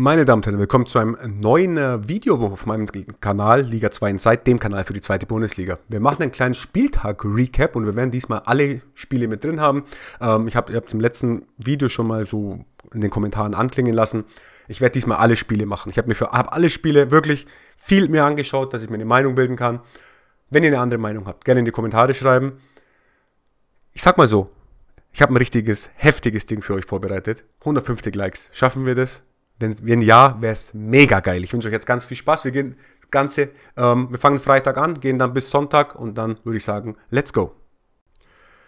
Meine Damen und Herren, willkommen zu einem neuen äh, Video auf meinem Kanal Liga 2 Inside, dem Kanal für die zweite Bundesliga. Wir machen einen kleinen Spieltag-Recap und wir werden diesmal alle Spiele mit drin haben. Ähm, ich habe es im letzten Video schon mal so in den Kommentaren anklingen lassen. Ich werde diesmal alle Spiele machen. Ich habe mir für hab alle Spiele wirklich viel mehr angeschaut, dass ich mir eine Meinung bilden kann. Wenn ihr eine andere Meinung habt, gerne in die Kommentare schreiben. Ich sag mal so, ich habe ein richtiges, heftiges Ding für euch vorbereitet. 150 Likes. Schaffen wir das? Wenn, wenn ja, wäre es mega geil. Ich wünsche euch jetzt ganz viel Spaß. Wir gehen ganze, ähm, wir fangen Freitag an, gehen dann bis Sonntag und dann würde ich sagen, let's go.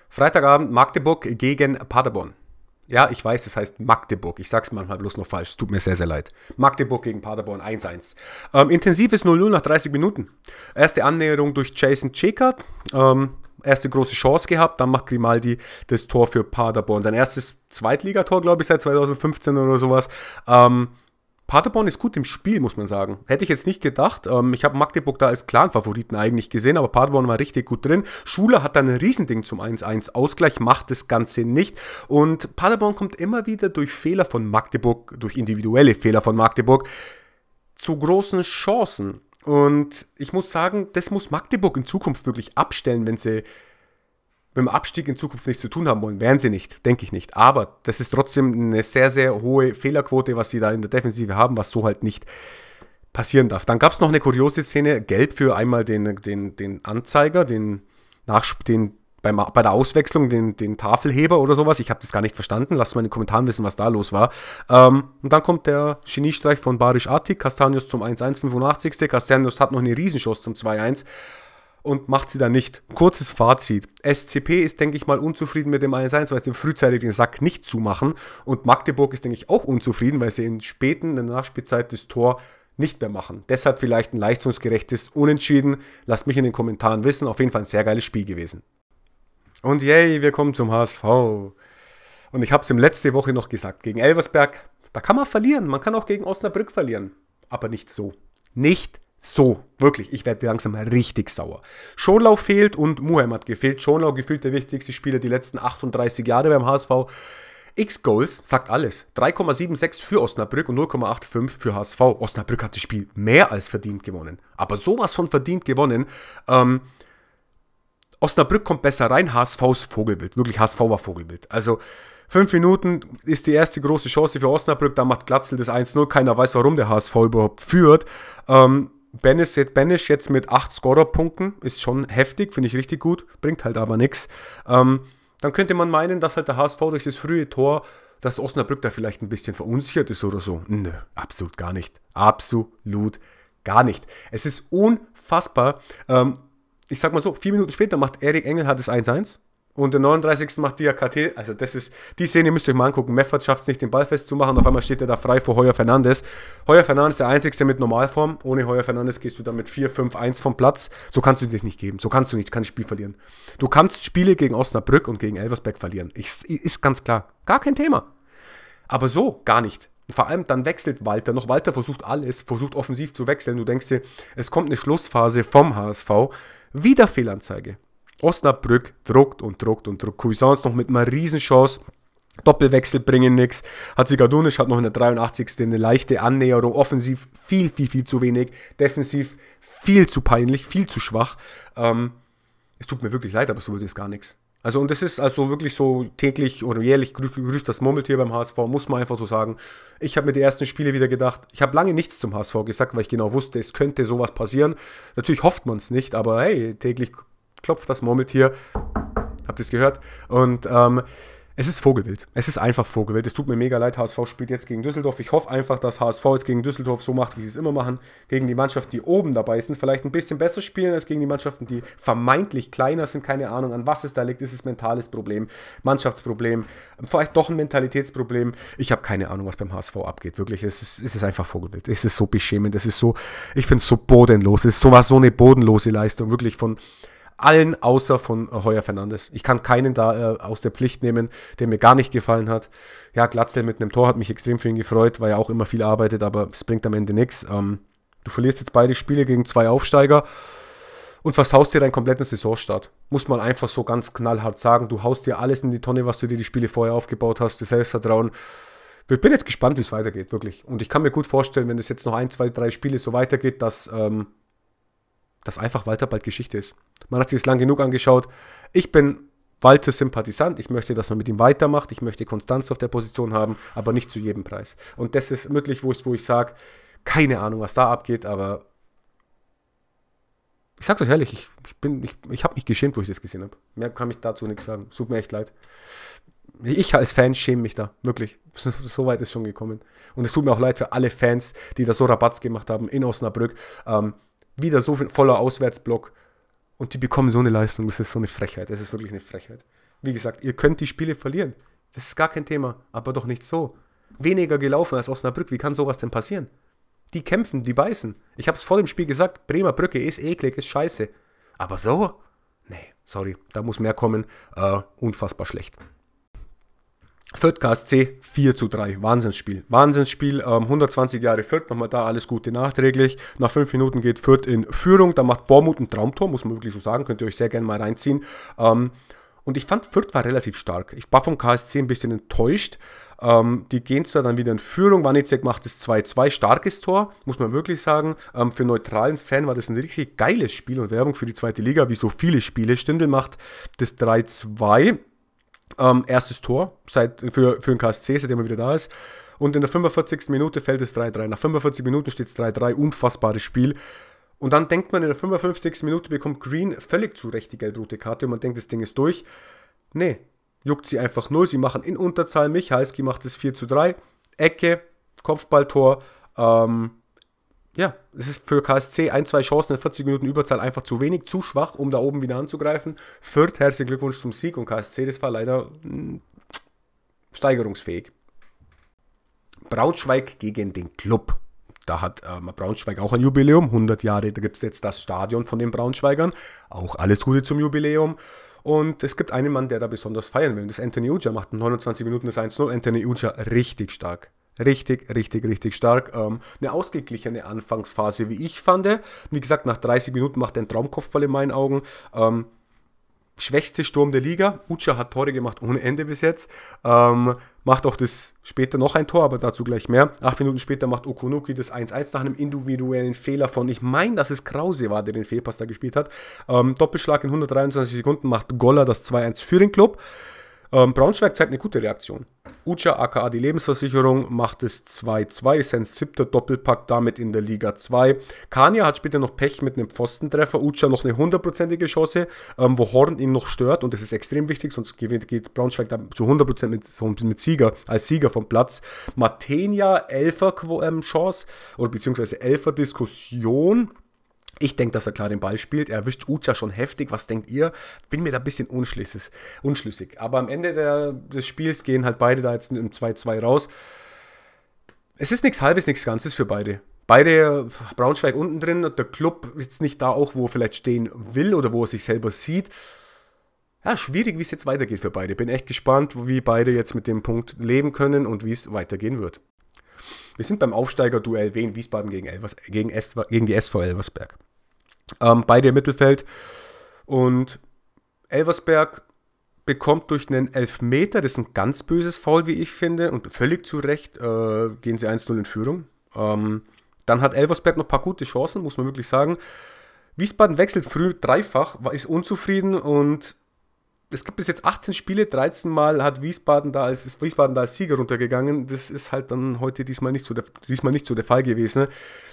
Freitagabend Magdeburg gegen Paderborn. Ja, ich weiß, es heißt Magdeburg. Ich sag's manchmal bloß noch falsch. Es tut mir sehr, sehr leid. Magdeburg gegen Paderborn 1-1. Ähm, intensives 0-0 nach 30 Minuten. Erste Annäherung durch Jason Chekert. Ähm, erste große Chance gehabt, dann macht Grimaldi das Tor für Paderborn. Sein erstes Zweitligator, glaube ich, seit 2015 oder sowas. Ähm, Paderborn ist gut im Spiel, muss man sagen. Hätte ich jetzt nicht gedacht. Ähm, ich habe Magdeburg da als Clan-Favoriten eigentlich gesehen, aber Paderborn war richtig gut drin. Schuler hat dann ein Riesending zum 1-1. Ausgleich macht das Ganze nicht. Und Paderborn kommt immer wieder durch Fehler von Magdeburg, durch individuelle Fehler von Magdeburg, zu großen Chancen. Und ich muss sagen, das muss Magdeburg in Zukunft wirklich abstellen, wenn sie mit dem Abstieg in Zukunft nichts zu tun haben wollen. Werden sie nicht, denke ich nicht. Aber das ist trotzdem eine sehr, sehr hohe Fehlerquote, was sie da in der Defensive haben, was so halt nicht passieren darf. Dann gab es noch eine kuriose Szene, gelb für einmal den, den, den Anzeiger, den, Nachsp den beim, bei der Auswechslung den, den Tafelheber oder sowas. Ich habe das gar nicht verstanden. Lasst mal in den Kommentaren wissen, was da los war. Ähm, und dann kommt der Geniestreich von Barisch Attik. Castanius zum 1-1, 85. Castanius hat noch eine Riesenschuss zum 2-1 und macht sie dann nicht. Kurzes Fazit. SCP ist, denke ich mal, unzufrieden mit dem 1-1, weil sie frühzeitig den Sack nicht zumachen. Und Magdeburg ist, denke ich, auch unzufrieden, weil sie in späten, in der Nachspielzeit das Tor nicht mehr machen. Deshalb vielleicht ein leistungsgerechtes Unentschieden. Lasst mich in den Kommentaren wissen. Auf jeden Fall ein sehr geiles Spiel gewesen. Und yay, wir kommen zum HSV. Und ich habe es ihm letzte Woche noch gesagt, gegen Elversberg, da kann man verlieren. Man kann auch gegen Osnabrück verlieren. Aber nicht so. Nicht so. Wirklich, ich werde langsam richtig sauer. Schonlau fehlt und Muheim hat gefehlt. Schonlau gefühlt der wichtigste Spieler die letzten 38 Jahre beim HSV. X-Goals sagt alles. 3,76 für Osnabrück und 0,85 für HSV. Osnabrück hat das Spiel mehr als verdient gewonnen. Aber sowas von verdient gewonnen. Ähm, Osnabrück kommt besser rein, HSV ist Vogelbild. Wirklich, HSV war Vogelbild. Also fünf Minuten ist die erste große Chance für Osnabrück, da macht Glatzel das 1-0, keiner weiß, warum der HSV überhaupt führt. Ähm, Benes, Benes jetzt mit acht punkten ist schon heftig, finde ich richtig gut, bringt halt aber nichts. Ähm, dann könnte man meinen, dass halt der HSV durch das frühe Tor, dass Osnabrück da vielleicht ein bisschen verunsichert ist oder so. Nö, absolut gar nicht. Absolut gar nicht. Es ist unfassbar, ähm, ich sag mal so, vier Minuten später macht Erik Engelhardt es 1-1. Und der 39. macht Diakate, also das ist, die Szene müsst ihr euch mal angucken. Meffert schafft es nicht, den Ball festzumachen. Auf einmal steht er da frei vor Heuer Fernandes. Heuer Fernandes der Einzige mit Normalform. Ohne Heuer Fernandes gehst du dann mit 4-5-1 vom Platz. So kannst du dich nicht geben. So kannst du nicht, kannst Spiel verlieren. Du kannst Spiele gegen Osnabrück und gegen Elversberg verlieren. Ich, ist ganz klar. Gar kein Thema. Aber so, gar nicht. Vor allem dann wechselt Walter noch. Walter versucht alles, versucht offensiv zu wechseln. Du denkst dir, es kommt eine Schlussphase vom HSV. Wieder Fehlanzeige. Osnabrück druckt und druckt und druckt. Cuisance noch mit einer Riesenchance. Doppelwechsel bringen nichts. Hatzigadunisch hat noch in der 83. eine leichte Annäherung. Offensiv viel, viel, viel zu wenig. Defensiv viel zu peinlich, viel zu schwach. Ähm, es tut mir wirklich leid, aber so wird es gar nichts. Also, und das ist also wirklich so täglich oder jährlich grü grüßt das Murmeltier beim HSV, muss man einfach so sagen. Ich habe mir die ersten Spiele wieder gedacht, ich habe lange nichts zum HSV gesagt, weil ich genau wusste, es könnte sowas passieren. Natürlich hofft man es nicht, aber hey, täglich klopft das Murmeltier. Habt ihr es gehört? Und ähm, es ist Vogelwild. Es ist einfach Vogelwild. Es tut mir mega leid. HSV spielt jetzt gegen Düsseldorf. Ich hoffe einfach, dass HSV jetzt gegen Düsseldorf so macht, wie sie es immer machen. Gegen die Mannschaft, die oben dabei sind, vielleicht ein bisschen besser spielen als gegen die Mannschaften, die vermeintlich kleiner sind. Keine Ahnung, an was es da liegt. Ist es mentales Problem, Mannschaftsproblem, vielleicht doch ein Mentalitätsproblem. Ich habe keine Ahnung, was beim HSV abgeht. Wirklich, es ist, es ist einfach Vogelwild. Es ist so beschämend. Es ist so, ich finde es so bodenlos. Es ist sowas, so eine bodenlose Leistung. Wirklich von, allen außer von äh, Heuer Fernandes. Ich kann keinen da äh, aus der Pflicht nehmen, der mir gar nicht gefallen hat. Ja, Glatzel mit einem Tor hat mich extrem für ihn gefreut, weil er auch immer viel arbeitet, aber es bringt am Ende nichts. Ähm, du verlierst jetzt beide Spiele gegen zwei Aufsteiger und versaust dir deinen kompletten Saisonstart. Muss man einfach so ganz knallhart sagen. Du haust dir alles in die Tonne, was du dir die Spiele vorher aufgebaut hast, das Selbstvertrauen. Ich bin jetzt gespannt, wie es weitergeht, wirklich. Und ich kann mir gut vorstellen, wenn es jetzt noch ein, zwei, drei Spiele so weitergeht, dass, ähm, dass einfach Walter bald Geschichte ist. Man hat sich das lang genug angeschaut. Ich bin Walters Sympathisant. Ich möchte, dass man mit ihm weitermacht. Ich möchte Konstanz auf der Position haben, aber nicht zu jedem Preis. Und das ist wirklich, wo ich, wo ich sage, keine Ahnung, was da abgeht, aber ich sag's euch ehrlich, ich, ich, ich, ich habe mich geschämt, wo ich das gesehen habe. Mehr kann ich dazu nichts sagen. tut mir echt leid. Ich als Fan schäme mich da, wirklich. So, so weit ist schon gekommen. Und es tut mir auch leid für alle Fans, die da so Rabatz gemacht haben in Osnabrück. Ähm, wieder so viel voller Auswärtsblock. Und die bekommen so eine Leistung, das ist so eine Frechheit, das ist wirklich eine Frechheit. Wie gesagt, ihr könnt die Spiele verlieren, das ist gar kein Thema, aber doch nicht so. Weniger gelaufen als Osnabrück, wie kann sowas denn passieren? Die kämpfen, die beißen. Ich habe es vor dem Spiel gesagt, Bremer Brücke ist eklig, ist scheiße. Aber so? Nee, sorry, da muss mehr kommen. Äh, unfassbar schlecht. Fürth KSC 4 zu 3. Wahnsinnsspiel. Wahnsinnsspiel. Ähm, 120 Jahre Fürth. Nochmal da alles Gute nachträglich. Nach 5 Minuten geht Fürth in Führung. Da macht Bormut ein Traumtor, muss man wirklich so sagen. Könnt ihr euch sehr gerne mal reinziehen. Ähm, und ich fand, Fürth war relativ stark. Ich war vom KSC ein bisschen enttäuscht. Ähm, die gehen zwar dann wieder in Führung. Wanicek macht das 2-2. Starkes Tor, muss man wirklich sagen. Ähm, für neutralen Fan war das ein richtig geiles Spiel und Werbung für die zweite Liga, wie so viele Spiele. Stindl macht das 3-2 ähm, erstes Tor seit, für, für den KSC, seitdem er wieder da ist. Und in der 45. Minute fällt es 3-3. Nach 45 Minuten steht es 3-3. Unfassbares Spiel. Und dann denkt man, in der 55. Minute bekommt Green völlig zu Recht die gelb-rote Karte und man denkt, das Ding ist durch. Nee, juckt sie einfach null. Sie machen in Unterzahl. Michalski macht es 4 3. Ecke, Kopfballtor. Ähm, ja, es ist für KSC ein, zwei Chancen in 40 Minuten Überzahl einfach zu wenig, zu schwach, um da oben wieder anzugreifen. Fürth, herzlichen Glückwunsch zum Sieg und KSC, das war leider mh, hm, steigerungsfähig. Braunschweig gegen den Club. Da hat ähm, Braunschweig auch ein Jubiläum, 100 Jahre, da gibt es jetzt das Stadion von den Braunschweigern. Auch alles Gute zum Jubiläum. Und es gibt einen Mann, der da besonders feiern will. Das ist Anthony Uja, macht in 29 Minuten das 1-0. Anthony Uja richtig stark richtig, richtig, richtig stark. Ähm, eine ausgeglichene Anfangsphase, wie ich fand. Wie gesagt, nach 30 Minuten macht er einen Traumkopfball in meinen Augen. Ähm, schwächste Sturm der Liga. Ucha hat Tore gemacht ohne Ende bis jetzt. Ähm, macht auch das später noch ein Tor, aber dazu gleich mehr. Acht Minuten später macht Okunuki das 1-1 nach einem individuellen Fehler von, ich meine, dass es Krause war, der den Fehlpass da gespielt hat. Ähm, Doppelschlag in 123 Sekunden macht Goller das 2-1 für den Club. Ähm, Braunschweig zeigt eine gute Reaktion. Ucha aka die Lebensversicherung macht es 2-2, sein siebter Doppelpack damit in der Liga 2. Kania hat später noch Pech mit einem Pfostentreffer, Ucha noch eine hundertprozentige Chance, ähm, wo Horn ihn noch stört und das ist extrem wichtig, sonst geht Braunschweig da zu 100% mit, mit Sieger, als Sieger vom Platz. Matenia, Elfer ähm, Chance oder beziehungsweise Elfer Diskussion. Ich denke, dass er klar den Ball spielt. Er erwischt Ucha schon heftig. Was denkt ihr? Bin mir da ein bisschen unschlüssig. unschlüssig. Aber am Ende der, des Spiels gehen halt beide da jetzt im 2-2 raus. Es ist nichts Halbes, nichts Ganzes für beide. Beide Braunschweig unten drin der Club ist nicht da auch, wo er vielleicht stehen will oder wo er sich selber sieht. Ja, schwierig, wie es jetzt weitergeht für beide. Bin echt gespannt, wie beide jetzt mit dem Punkt leben können und wie es weitergehen wird. Wir sind beim Aufsteiger-Duell Wien Wiesbaden gegen, Elvers, gegen, S, gegen die SV Elversberg. Ähm, beide im Mittelfeld und Elversberg bekommt durch einen Elfmeter, das ist ein ganz böses Foul, wie ich finde, und völlig zu Recht äh, gehen sie 1-0 in Führung. Ähm, dann hat Elversberg noch ein paar gute Chancen, muss man wirklich sagen. Wiesbaden wechselt früh dreifach, ist unzufrieden und es gibt bis jetzt 18 Spiele, 13 Mal hat Wiesbaden da als, ist Wiesbaden da als Sieger runtergegangen. Das ist halt dann heute diesmal nicht so der, diesmal nicht so der Fall gewesen. Ne?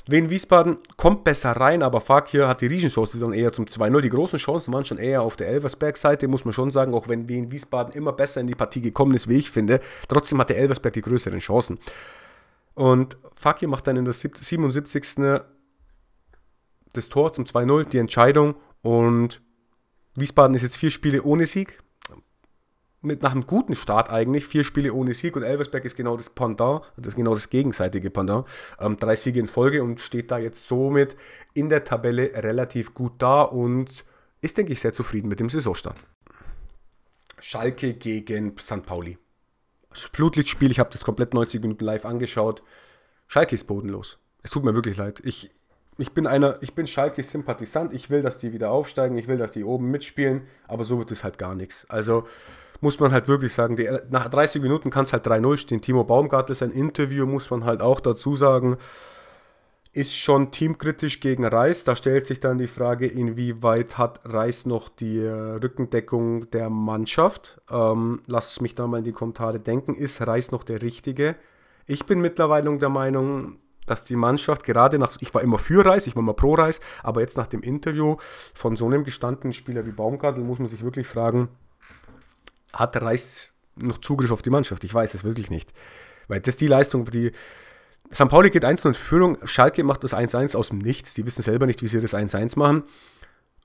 Wen Wiesbaden kommt besser rein, aber Fakir hat die Riesenchance dann eher zum 2-0. Die großen Chancen waren schon eher auf der Elversberg-Seite, muss man schon sagen, auch wenn Wien Wiesbaden immer besser in die Partie gekommen ist, wie ich finde. Trotzdem hat der Elversberg die größeren Chancen. Und Fakir macht dann in der 77. das Tor zum 2-0, die Entscheidung und Wiesbaden ist jetzt vier Spiele ohne Sieg. Mit nach einem guten Start eigentlich, vier Spiele ohne Sieg und Elversberg ist genau das Pendant, das genau das gegenseitige Pendant. Ähm, drei Siege in Folge und steht da jetzt somit in der Tabelle relativ gut da und ist, denke ich, sehr zufrieden mit dem Saisonstart. Schalke gegen St. Pauli. Flutlichtspiel, ich habe das komplett 90 Minuten live angeschaut. Schalke ist bodenlos. Es tut mir wirklich leid. Ich, ich bin einer, ich bin Schalke-Sympathisant, ich will, dass die wieder aufsteigen, ich will, dass die oben mitspielen, aber so wird es halt gar nichts. Also muss man halt wirklich sagen, die, nach 30 Minuten kann es halt 3-0 stehen. Timo Baumgartel ist ein Interview, muss man halt auch dazu sagen, ist schon teamkritisch gegen Reis. Da stellt sich dann die Frage, inwieweit hat Reis noch die äh, Rückendeckung der Mannschaft? Ähm, lasst mich da mal in die Kommentare denken. Ist Reis noch der Richtige? Ich bin mittlerweile der Meinung, dass die Mannschaft gerade nach, ich war immer für Reis, ich war immer pro Reis, aber jetzt nach dem Interview von so einem gestandenen Spieler wie Baumgartel muss man sich wirklich fragen, hat Reis noch Zugriff auf die Mannschaft? Ich weiß es wirklich nicht. Weil das ist die Leistung, die, St. Pauli geht 1-0 in Führung, Schalke macht das 1-1 aus dem Nichts, die wissen selber nicht, wie sie das 1-1 machen.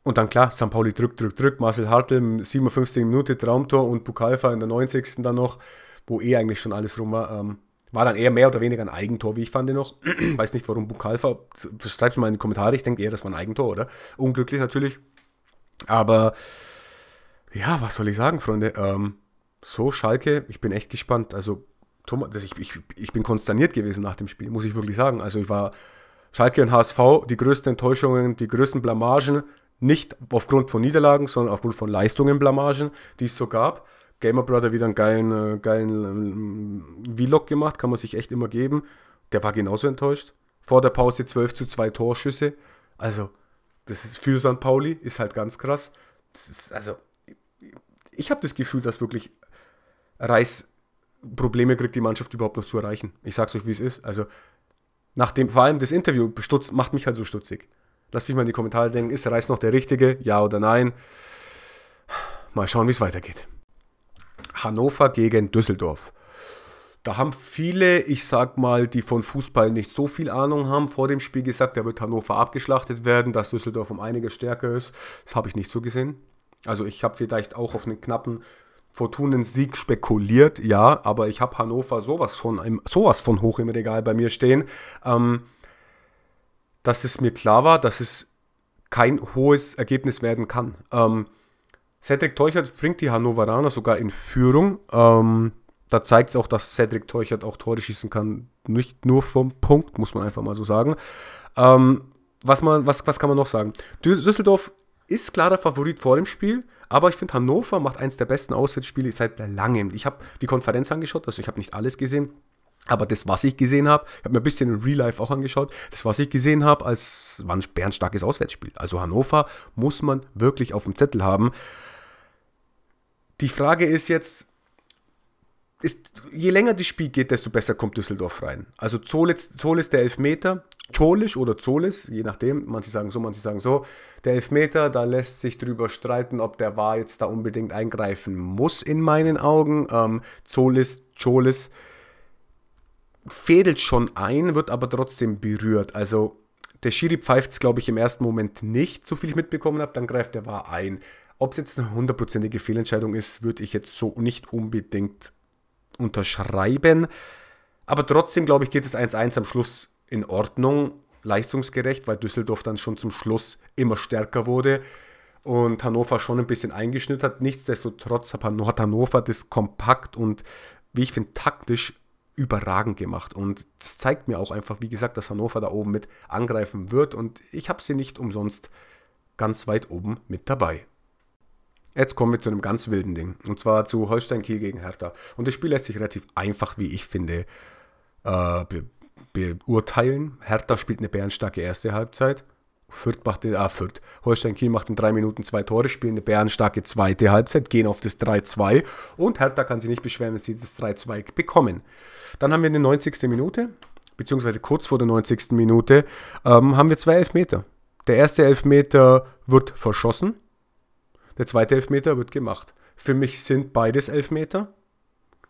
Und dann klar, St. Pauli drückt, drückt, drückt, Marcel Hartl 57. Minute Traumtor und Bukalfa in der 90. dann noch, wo eh eigentlich schon alles rum war. Ähm, war dann eher mehr oder weniger ein Eigentor, wie ich fand noch. Weiß nicht, warum Bukalfa. Schreibt mal in die Kommentare, ich denke eher, das war ein Eigentor, oder? Unglücklich natürlich. Aber ja, was soll ich sagen, Freunde? Ähm, so, Schalke, ich bin echt gespannt. Also, Thomas, ich, ich, ich bin konsterniert gewesen nach dem Spiel, muss ich wirklich sagen. Also, ich war Schalke und HSV, die größten Enttäuschungen, die größten Blamagen, nicht aufgrund von Niederlagen, sondern aufgrund von Leistungen Blamagen, die es so gab. Gamer Brother wieder einen geilen, äh, geilen ähm, Vlog gemacht, kann man sich echt immer geben. Der war genauso enttäuscht. Vor der Pause 12 zu 2 Torschüsse. Also, das ist für St. Pauli, ist halt ganz krass. Ist, also, ich habe das Gefühl, dass wirklich Reis Probleme kriegt, die Mannschaft überhaupt noch zu erreichen. Ich sag's euch, wie es ist. Also, nachdem vor allem das Interview Stutz, macht mich halt so stutzig. Lasst mich mal in die Kommentare denken, ist Reis noch der Richtige? Ja oder nein? Mal schauen, wie es weitergeht. Hannover gegen Düsseldorf. Da haben viele, ich sag mal, die von Fußball nicht so viel Ahnung haben, vor dem Spiel gesagt, da wird Hannover abgeschlachtet werden, dass Düsseldorf um einige stärker ist. Das habe ich nicht so gesehen. Also ich habe vielleicht auch auf einen knappen Fortunen-Sieg spekuliert, ja, aber ich habe Hannover sowas von, sowas von hoch im Regal bei mir stehen, ähm, dass es mir klar war, dass es kein hohes Ergebnis werden kann. Ähm, Cedric Teuchert bringt die Hannoveraner sogar in Führung. Ähm, da zeigt es auch, dass Cedric Teuchert auch Tore schießen kann. Nicht nur vom Punkt, muss man einfach mal so sagen. Ähm, was, man, was, was kann man noch sagen? Düsseldorf ist klarer Favorit vor dem Spiel, aber ich finde, Hannover macht eins der besten Auswärtsspiele seit langem. Ich habe die Konferenz angeschaut, also ich habe nicht alles gesehen. Aber das, was ich gesehen habe, ich habe mir ein bisschen in Real Life auch angeschaut, das, was ich gesehen habe, als war ein bernstarkes Auswärtsspiel. Also Hannover muss man wirklich auf dem Zettel haben. Die Frage ist jetzt, ist, je länger das Spiel geht, desto besser kommt Düsseldorf rein. Also Zolis, Zolis der Elfmeter, Zolisch oder Zolis, je nachdem, manche sagen so, manche sagen so. Der Elfmeter, da lässt sich drüber streiten, ob der war jetzt da unbedingt eingreifen muss, in meinen Augen. Ähm, Zolis, Zolis fädelt schon ein, wird aber trotzdem berührt. Also der Schiri pfeift es, glaube ich, im ersten Moment nicht, so viel ich mitbekommen habe, dann greift der War ein. Ob es jetzt eine hundertprozentige Fehlentscheidung ist, würde ich jetzt so nicht unbedingt unterschreiben. Aber trotzdem, glaube ich, geht es 1-1 am Schluss in Ordnung, leistungsgerecht, weil Düsseldorf dann schon zum Schluss immer stärker wurde und Hannover schon ein bisschen eingeschnitten hat. Nichtsdestotrotz hat Hannover das kompakt und, wie ich finde, taktisch überragend gemacht. Und das zeigt mir auch einfach, wie gesagt, dass Hannover da oben mit angreifen wird. Und ich habe sie nicht umsonst ganz weit oben mit dabei. Jetzt kommen wir zu einem ganz wilden Ding. Und zwar zu Holstein Kiel gegen Hertha. Und das Spiel lässt sich relativ einfach, wie ich finde, äh, beurteilen. Hertha spielt eine bärenstarke erste Halbzeit. Fürth macht den, ah, Fürth. Holstein Kiel macht in drei Minuten zwei Tore, spielen eine bärenstarke zweite Halbzeit, gehen auf das 3-2 und Hertha kann sich nicht beschweren, dass sie das 3-2 bekommen. Dann haben wir in der 90. Minute, beziehungsweise kurz vor der 90. Minute, ähm, haben wir zwei Elfmeter. Der erste Elfmeter wird verschossen, der zweite Elfmeter wird gemacht. Für mich sind beides Elfmeter.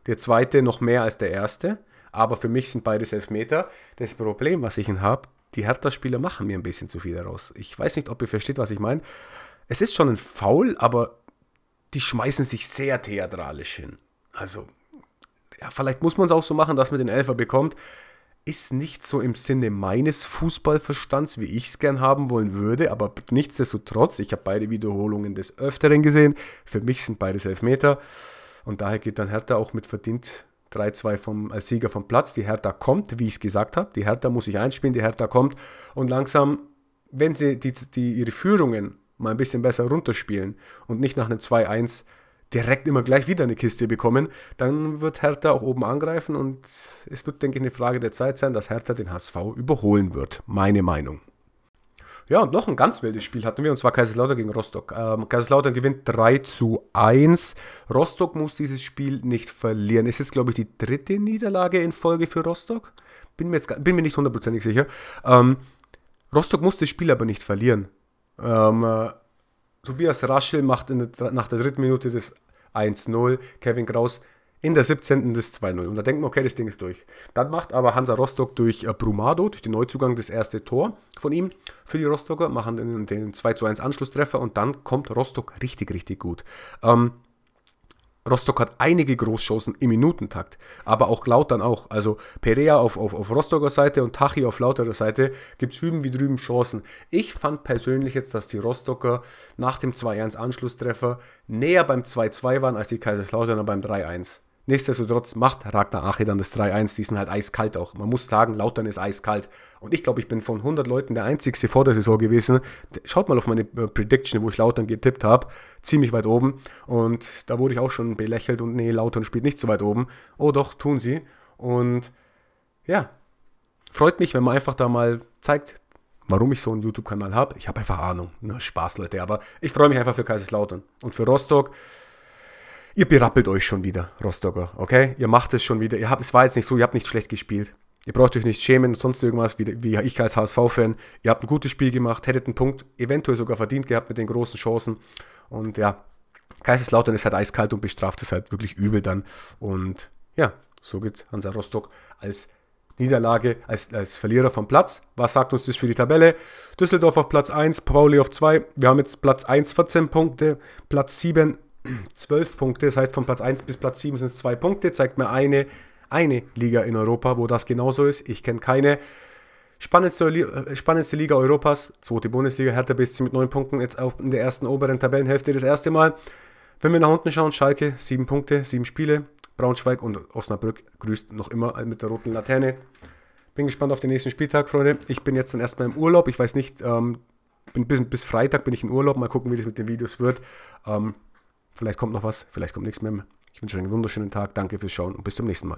Der zweite noch mehr als der erste aber für mich sind beides Elfmeter. Das Problem, was ich ihn habe, die Hertha-Spieler machen mir ein bisschen zu viel daraus. Ich weiß nicht, ob ihr versteht, was ich meine. Es ist schon ein Foul, aber die schmeißen sich sehr theatralisch hin. Also, ja, vielleicht muss man es auch so machen, dass man den Elfer bekommt. Ist nicht so im Sinne meines Fußballverstands, wie ich es gern haben wollen würde, aber nichtsdestotrotz, ich habe beide Wiederholungen des Öfteren gesehen. Für mich sind beides Elfmeter und daher geht dann Hertha auch mit verdient 3-2 vom als äh, Sieger vom Platz. Die Hertha kommt, wie ich es gesagt habe. Die Hertha muss sich einspielen, die Hertha kommt. Und langsam, wenn sie die, die, ihre Führungen mal ein bisschen besser runterspielen und nicht nach einem 2-1 direkt immer gleich wieder eine Kiste bekommen, dann wird Hertha auch oben angreifen und es wird, denke ich, eine Frage der Zeit sein, dass Hertha den HSV überholen wird. Meine Meinung. Ja, und noch ein ganz wildes Spiel hatten wir, und zwar Kaiserslautern gegen Rostock. Ähm, Kaiserslautern gewinnt 3 zu 1. Rostock muss dieses Spiel nicht verlieren. Ist jetzt, glaube ich, die dritte Niederlage in Folge für Rostock. Bin mir, jetzt, bin mir nicht hundertprozentig sicher. Ähm, Rostock muss das Spiel aber nicht verlieren. Ähm, äh, Tobias Raschel macht der, nach der dritten Minute das 1-0. Kevin Kraus in der 17. das 2-0. Und da denkt man, okay, das Ding ist durch. Dann macht aber Hansa Rostock durch äh, Brumado, durch den Neuzugang, das erste Tor von ihm für die Rostocker, machen den, den 2-1 Anschlusstreffer und dann kommt Rostock richtig, richtig gut. Ähm, Rostock hat einige Großchancen im Minutentakt, aber auch Laut dann auch. Also Perea auf, auf, auf Rostocker Seite und Tachi auf Lauterer Seite gibt es hüben wie drüben Chancen. Ich fand persönlich jetzt, dass die Rostocker nach dem 2-1 Anschlusstreffer näher beim 2-2 waren als die Kaiserslauterner beim 3-1. Nichtsdestotrotz macht Ragnar Ache dann das 3-1. Die sind halt eiskalt auch. Man muss sagen, Lautern ist eiskalt. Und ich glaube, ich bin von 100 Leuten der einzigste vor der Saison gewesen. Schaut mal auf meine äh, Prediction, wo ich Lautern getippt habe. Ziemlich weit oben. Und da wurde ich auch schon belächelt und nee, Lautern spielt nicht so weit oben. Oh doch, tun sie. Und ja, freut mich, wenn man einfach da mal zeigt, warum ich so einen YouTube-Kanal habe. Ich habe einfach Ahnung. Ne, Spaß, Leute. Aber ich freue mich einfach für Kaiserslautern. Und für Rostock Ihr berappelt euch schon wieder, Rostocker, okay? Ihr macht es schon wieder. Ihr habt, es war jetzt nicht so, ihr habt nicht schlecht gespielt. Ihr braucht euch nicht schämen sonst irgendwas, wie, wie ich als HSV-Fan. Ihr habt ein gutes Spiel gemacht, hättet einen Punkt eventuell sogar verdient gehabt mit den großen Chancen. Und ja, Kaiserslautern ist halt eiskalt und bestraft es halt wirklich übel dann. Und ja, so geht Hansa Rostock als Niederlage als, als Verlierer vom Platz. Was sagt uns das für die Tabelle? Düsseldorf auf Platz 1, Pauli auf 2. Wir haben jetzt Platz 1 14 Punkte, Platz 7 12 Punkte, das heißt von Platz 1 bis Platz 7 sind es 2 Punkte, zeigt mir eine, eine Liga in Europa, wo das genauso ist. Ich kenne keine. Spannendste, äh, spannendste Liga Europas, zweite Bundesliga, Hertha BSC mit 9 Punkten, jetzt auch in der ersten oberen Tabellenhälfte das erste Mal. Wenn wir nach unten schauen, Schalke 7 Punkte, 7 Spiele, Braunschweig und Osnabrück grüßt noch immer mit der roten Laterne. Bin gespannt auf den nächsten Spieltag, Freunde. Ich bin jetzt dann erstmal im Urlaub. Ich weiß nicht, ähm, bin bis, bis Freitag bin ich in Urlaub. Mal gucken, wie das mit den Videos wird. Ähm, Vielleicht kommt noch was, vielleicht kommt nichts mehr. Ich wünsche euch einen wunderschönen Tag, danke fürs Schauen und bis zum nächsten Mal.